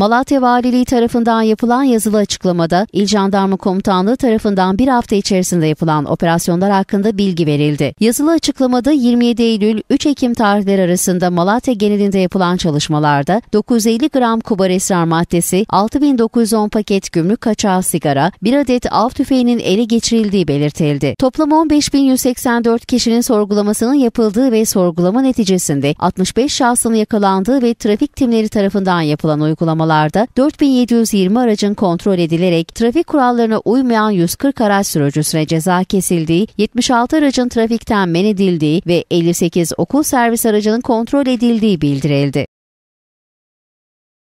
Malatya Valiliği tarafından yapılan yazılı açıklamada İl Jandarma Komutanlığı tarafından bir hafta içerisinde yapılan operasyonlar hakkında bilgi verildi. Yazılı açıklamada 27 Eylül-3 Ekim tarihleri arasında Malatya genelinde yapılan çalışmalarda 950 gram kubar esrar maddesi, 6910 paket gümrük kaçağı sigara, bir adet av tüfeğinin ele geçirildiği belirtildi. Toplam 15184 kişinin sorgulamasının yapıldığı ve sorgulama neticesinde 65 şahsın yakalandığı ve trafik timleri tarafından yapılan uygulamalar kazalarda 4720 aracın kontrol edilerek trafik kurallarına uymayan 140 araç sürücüsüne ceza kesildiği, 76 aracın trafikten men edildiği ve 58 okul servis aracının kontrol edildiği bildirildi.